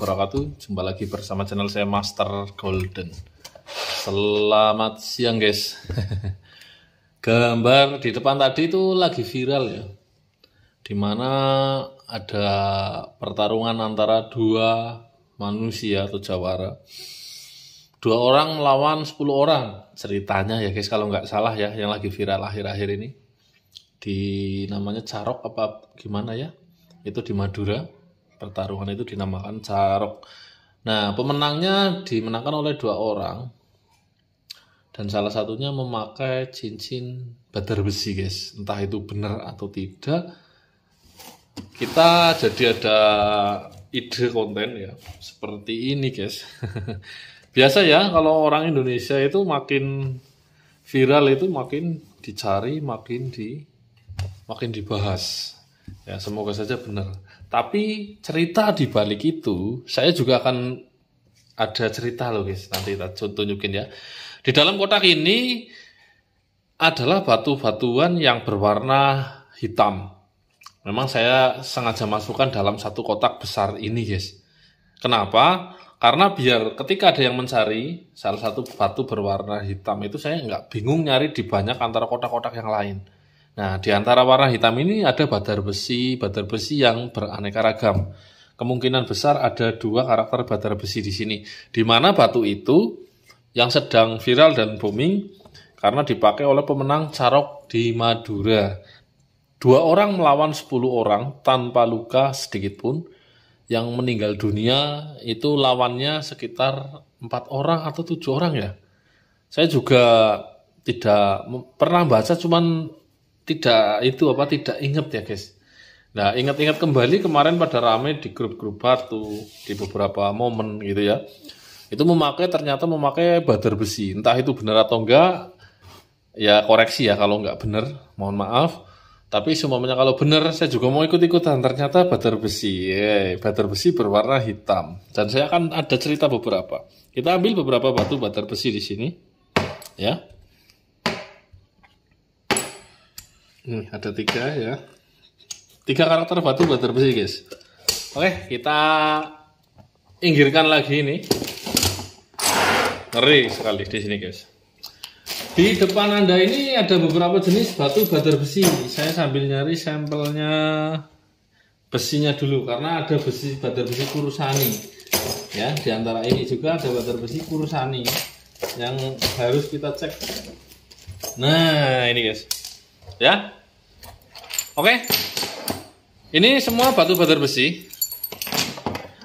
wabarakatuh Jumpa lagi bersama channel saya Master Golden Selamat siang guys Gambar di depan tadi itu lagi viral ya Dimana ada pertarungan antara dua manusia atau jawara Dua orang melawan sepuluh orang Ceritanya ya guys kalau nggak salah ya yang lagi viral akhir-akhir ini di namanya Carok apa gimana ya itu di Madura pertarungan itu dinamakan carok. Nah, pemenangnya dimenangkan oleh dua orang. Dan salah satunya memakai cincin badar besi, guys. Entah itu benar atau tidak. Kita jadi ada ide konten ya. Seperti ini, guys. Biasa ya, kalau orang Indonesia itu makin viral itu makin dicari, makin di makin dibahas. Ya, semoga saja benar. Tapi cerita di balik itu, saya juga akan ada cerita loh guys. Nanti kita tunjukin ya. Di dalam kotak ini adalah batu-batuan yang berwarna hitam. Memang saya sengaja masukkan dalam satu kotak besar ini guys. Kenapa? Karena biar ketika ada yang mencari salah satu batu berwarna hitam itu saya nggak bingung nyari di banyak antara kotak-kotak yang lain. Nah, di antara warna hitam ini ada badar besi, badar besi yang beraneka ragam. Kemungkinan besar ada dua karakter badar besi di sini, di mana batu itu yang sedang viral dan booming karena dipakai oleh pemenang Carok di Madura. Dua orang melawan 10 orang tanpa luka sedikit pun. Yang meninggal dunia itu lawannya sekitar empat orang atau tujuh orang ya. Saya juga tidak pernah baca, cuman tidak itu apa tidak ingat ya guys. Nah ingat-ingat kembali kemarin pada rame di grup-grup batu di beberapa momen gitu ya. Itu memakai ternyata memakai badar besi. Entah itu benar atau enggak ya koreksi ya kalau enggak benar mohon maaf. Tapi semuanya kalau benar saya juga mau ikut-ikutan. Ternyata badar besi, Yeay, badar besi berwarna hitam. Dan saya akan ada cerita beberapa. Kita ambil beberapa batu badar besi di sini, ya. Ini ada tiga ya. Tiga karakter batu buat besi guys. Oke, kita inggirkan lagi ini. Ngeri sekali di sini, guys. Di depan Anda ini ada beberapa jenis batu batar besi. Saya sambil nyari sampelnya besinya dulu karena ada besi batar besi kurusani. Ya, di antara ini juga ada batar besi kurusani yang harus kita cek. Nah, ini guys ya oke ini semua batu bater besi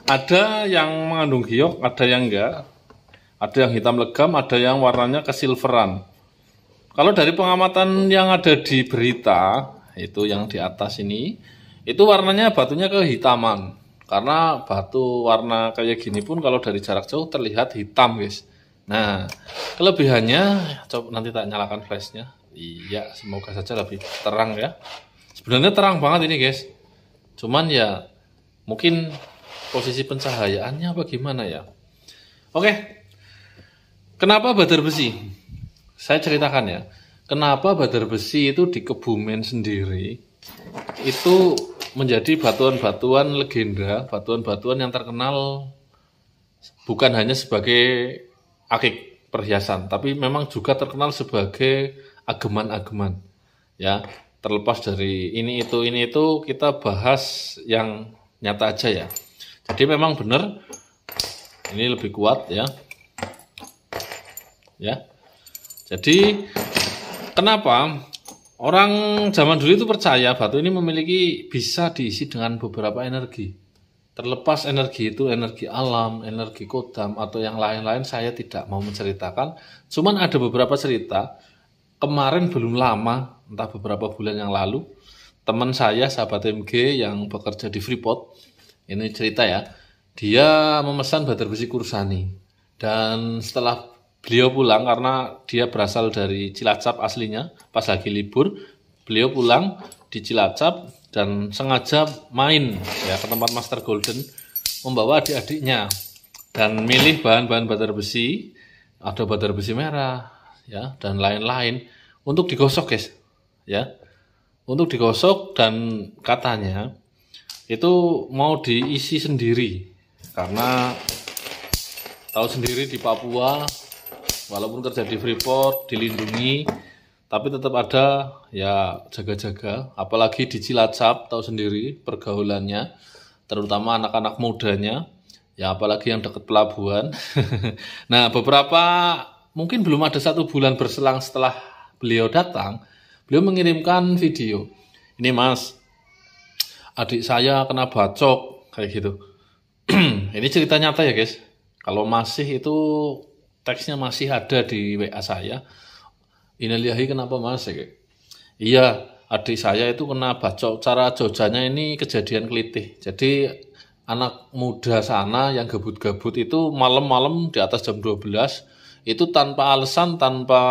ada yang mengandung giok ada yang enggak ada yang hitam legam ada yang warnanya kesilveran kalau dari pengamatan yang ada di berita itu yang di atas ini itu warnanya batunya kehitaman karena batu warna kayak gini pun kalau dari jarak jauh terlihat hitam guys nah kelebihannya coba nanti tak nyalakan flashnya Iya, semoga saja lebih terang ya. Sebenarnya terang banget ini, guys. Cuman ya mungkin posisi pencahayaannya apa gimana ya. Oke. Kenapa badar besi? Saya ceritakan ya. Kenapa badar besi itu di Kebumen sendiri itu menjadi batuan-batuan legenda, batuan-batuan yang terkenal bukan hanya sebagai akik perhiasan, tapi memang juga terkenal sebagai ageman-ageman ya terlepas dari ini itu ini itu kita bahas yang nyata aja ya jadi memang benar ini lebih kuat ya ya jadi kenapa orang zaman dulu itu percaya batu ini memiliki bisa diisi dengan beberapa energi terlepas energi itu energi alam, energi kodam atau yang lain-lain saya tidak mau menceritakan. Cuman ada beberapa cerita kemarin belum lama, entah beberapa bulan yang lalu, teman saya, sahabat MG yang bekerja di Freeport, ini cerita ya, dia memesan butter besi Kursani. Dan setelah beliau pulang, karena dia berasal dari Cilacap aslinya, pas lagi libur, beliau pulang di Cilacap dan sengaja main ya ke tempat Master Golden membawa adik-adiknya dan milih bahan-bahan butter besi ada butter besi merah, ya dan lain-lain untuk digosok guys ya untuk digosok dan katanya itu mau diisi sendiri karena tahu sendiri di Papua walaupun kerja di Freeport dilindungi tapi tetap ada ya jaga-jaga apalagi di Cilacap tahu sendiri pergaulannya terutama anak-anak mudanya ya apalagi yang dekat pelabuhan nah beberapa mungkin belum ada satu bulan berselang setelah beliau datang, beliau mengirimkan video. Ini mas, adik saya kena bacok, kayak gitu. Ini cerita nyata ya guys. Kalau masih itu teksnya masih ada di WA saya. lihat kenapa mas? ya. Iya, adik saya itu kena bacok. Cara jojanya ini kejadian kelitih. Jadi anak muda sana yang gabut-gabut itu malam-malam di atas jam 12 itu tanpa alasan, tanpa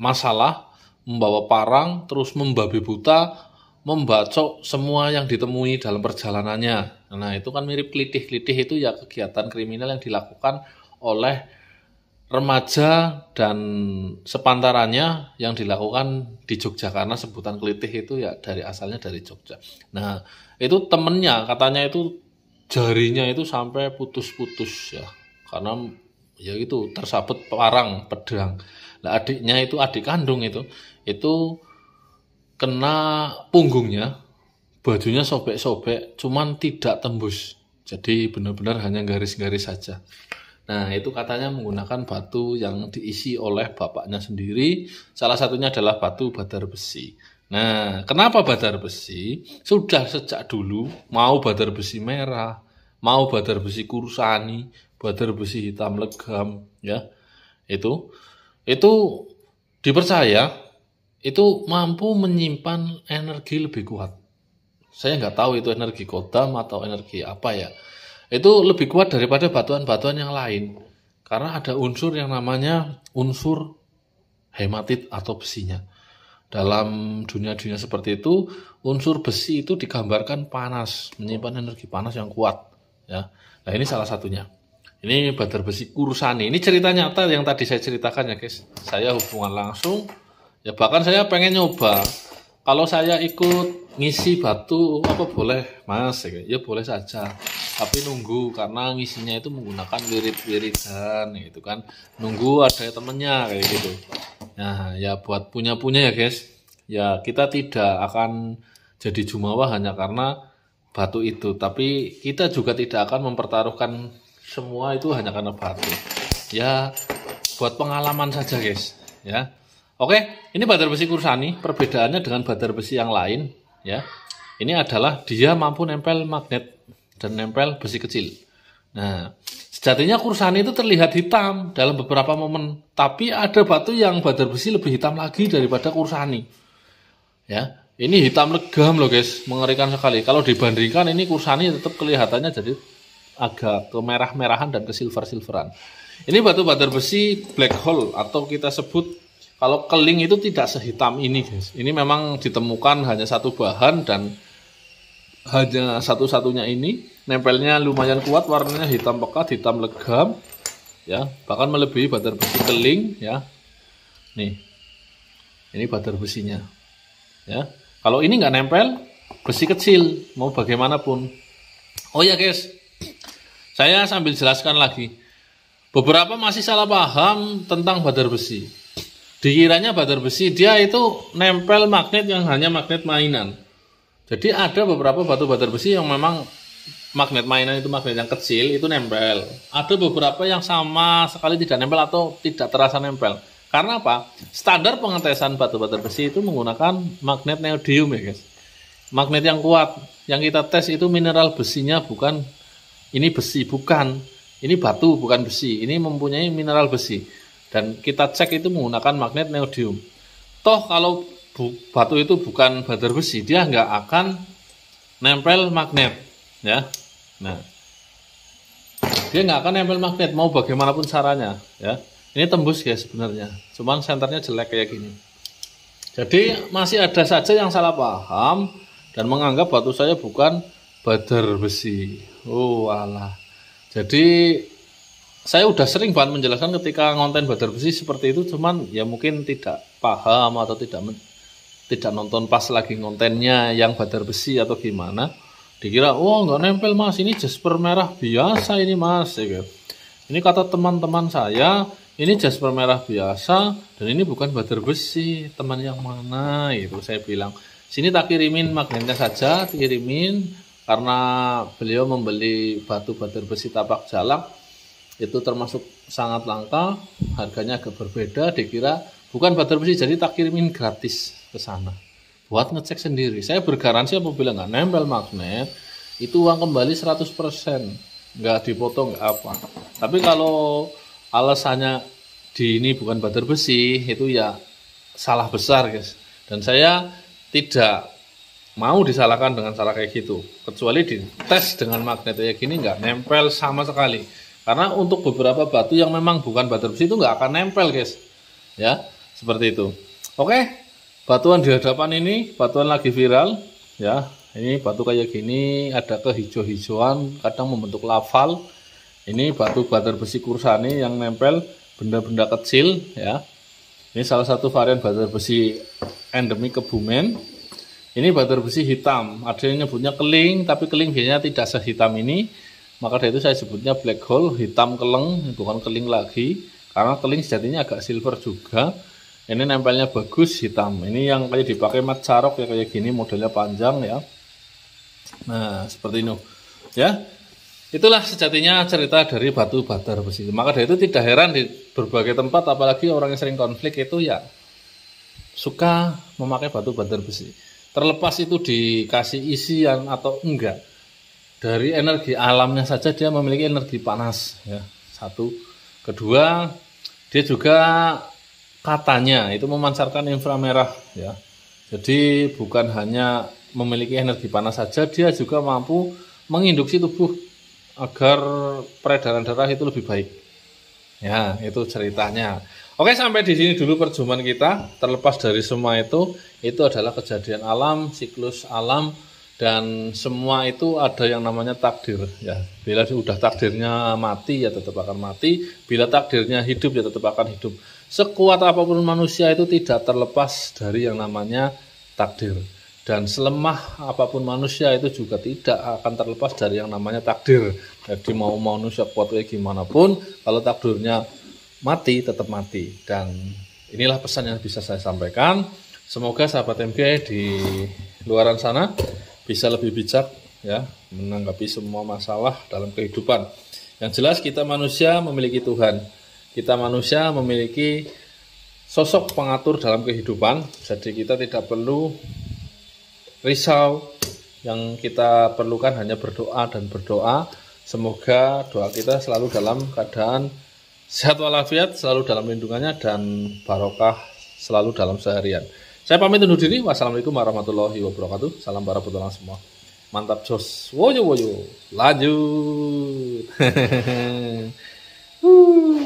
masalah, membawa parang, terus membabi buta, membacok semua yang ditemui dalam perjalanannya. Nah, itu kan mirip kelitih-kelitih itu ya kegiatan kriminal yang dilakukan oleh remaja dan sepantarannya yang dilakukan di Jogja karena sebutan kelitih itu ya dari asalnya dari Jogja. Nah, itu temennya katanya itu jarinya itu sampai putus-putus ya karena ya itu tersabut parang pedang nah adiknya itu adik kandung itu itu kena punggungnya bajunya sobek-sobek cuman tidak tembus jadi benar-benar hanya garis-garis saja nah itu katanya menggunakan batu yang diisi oleh bapaknya sendiri salah satunya adalah batu badar besi nah kenapa badar besi sudah sejak dulu mau badar besi merah mau badar besi kursani badar besi hitam legam ya itu itu dipercaya itu mampu menyimpan energi lebih kuat saya nggak tahu itu energi kodam atau energi apa ya itu lebih kuat daripada batuan-batuan yang lain karena ada unsur yang namanya unsur hematit atau besinya dalam dunia-dunia seperti itu unsur besi itu digambarkan panas menyimpan energi panas yang kuat ya nah ini salah satunya ini Badar Besi Kurusani. Ini cerita nyata yang tadi saya ceritakan ya guys. Saya hubungan langsung. Ya bahkan saya pengen nyoba. Kalau saya ikut ngisi batu apa boleh mas? Ya, ya boleh saja. Tapi nunggu karena ngisinya itu menggunakan wirid-wiridan gitu kan. Nunggu ada temennya kayak gitu. Nah ya buat punya-punya ya guys. Ya kita tidak akan jadi jumawa hanya karena batu itu. Tapi kita juga tidak akan mempertaruhkan semua itu hanya karena batu ya buat pengalaman saja guys ya oke ini badar besi kursani perbedaannya dengan badar besi yang lain ya ini adalah dia mampu nempel magnet dan nempel besi kecil nah sejatinya kursani itu terlihat hitam dalam beberapa momen tapi ada batu yang badar besi lebih hitam lagi daripada kursani ya ini hitam legam loh guys mengerikan sekali kalau dibandingkan ini kursani tetap kelihatannya jadi agak kemerah-merahan dan ke silver silveran Ini batu badar besi black hole atau kita sebut kalau keling itu tidak sehitam ini guys. Ini memang ditemukan hanya satu bahan dan hanya satu-satunya ini. Nempelnya lumayan kuat, warnanya hitam pekat, hitam legam. Ya, bahkan melebihi batar besi keling ya. Nih. Ini batar besinya. Ya. Kalau ini nggak nempel, besi kecil mau bagaimanapun. Oh ya guys, saya sambil jelaskan lagi. Beberapa masih salah paham tentang badar besi. Dikiranya badar besi dia itu nempel magnet yang hanya magnet mainan. Jadi ada beberapa batu badar besi yang memang magnet mainan itu magnet yang kecil itu nempel. Ada beberapa yang sama sekali tidak nempel atau tidak terasa nempel. Karena apa? Standar pengetesan batu badar besi itu menggunakan magnet neodium ya guys. Magnet yang kuat yang kita tes itu mineral besinya bukan ini besi bukan, ini batu bukan besi, ini mempunyai mineral besi. Dan kita cek itu menggunakan magnet neodium. Toh kalau bu, batu itu bukan badar besi, dia nggak akan nempel magnet, ya. Nah, dia nggak akan nempel magnet mau bagaimanapun caranya, ya. Ini tembus ya sebenarnya, cuman senternya jelek kayak gini. Jadi masih ada saja yang salah paham dan menganggap batu saya bukan Badar besi. Oh Allah. Jadi saya udah sering banget menjelaskan ketika konten Badar besi seperti itu, cuman ya mungkin tidak paham atau tidak men, tidak nonton pas lagi kontennya yang Badar besi atau gimana. Dikira, oh nggak nempel mas, ini jasper merah biasa ini mas. Ya kan? Ini kata teman-teman saya, ini jasper merah biasa dan ini bukan badar besi teman yang mana itu saya bilang sini tak kirimin magnetnya saja kirimin karena beliau membeli batu batu besi tapak jalak itu termasuk sangat langka, harganya agak berbeda, dikira bukan batu besi, jadi tak kirimin gratis ke sana buat ngecek sendiri. Saya bergaransi apabila nggak nempel magnet, itu uang kembali 100%, nggak dipotong, nggak apa. Tapi kalau alasannya di ini bukan batu besi, itu ya salah besar guys. Dan saya tidak mau disalahkan dengan salah kayak gitu kecuali di tes dengan magnet kayak gini nggak nempel sama sekali karena untuk beberapa batu yang memang bukan batu besi itu nggak akan nempel guys ya seperti itu oke batuan di hadapan ini batuan lagi viral ya ini batu kayak gini ada kehijau-hijauan kadang membentuk laval ini batu batu besi kursani yang nempel benda-benda kecil ya ini salah satu varian batu besi endemik kebumen ini batu besi hitam. Ada yang nyebutnya keling, tapi keling biasanya tidak sehitam ini. Maka dari itu saya sebutnya black hole, hitam keleng, bukan keling lagi. Karena keling sejatinya agak silver juga. Ini nempelnya bagus hitam. Ini yang kayak dipakai mat carok ya kayak gini modelnya panjang ya. Nah, seperti ini. Ya. Itulah sejatinya cerita dari batu batar besi. Maka dari itu tidak heran di berbagai tempat apalagi orang yang sering konflik itu ya suka memakai batu batar besi terlepas itu dikasih isian atau enggak dari energi alamnya saja dia memiliki energi panas ya satu kedua dia juga katanya itu memancarkan inframerah ya jadi bukan hanya memiliki energi panas saja dia juga mampu menginduksi tubuh agar peredaran darah itu lebih baik Ya, itu ceritanya. Oke, sampai di sini dulu perjumpaan kita. Terlepas dari semua itu, itu adalah kejadian alam, siklus alam, dan semua itu ada yang namanya takdir. Ya, bila sudah takdirnya mati ya tetap akan mati, bila takdirnya hidup ya tetap akan hidup. Sekuat apapun manusia itu tidak terlepas dari yang namanya takdir dan selemah apapun manusia itu juga tidak akan terlepas dari yang namanya takdir. Jadi mau manusia kuat kayak gimana pun, kalau takdirnya mati tetap mati. Dan inilah pesan yang bisa saya sampaikan. Semoga sahabat MG di luaran sana bisa lebih bijak ya menanggapi semua masalah dalam kehidupan. Yang jelas kita manusia memiliki Tuhan. Kita manusia memiliki sosok pengatur dalam kehidupan. Jadi kita tidak perlu risau, yang kita perlukan hanya berdoa dan berdoa. Semoga doa kita selalu dalam keadaan sehat walafiat, selalu dalam lindungannya dan barokah selalu dalam seharian. Saya pamit undur diri. Wassalamualaikum warahmatullahi wabarakatuh. Salam para petualang semua. Mantap jos. Woyo woyo. Lanjut.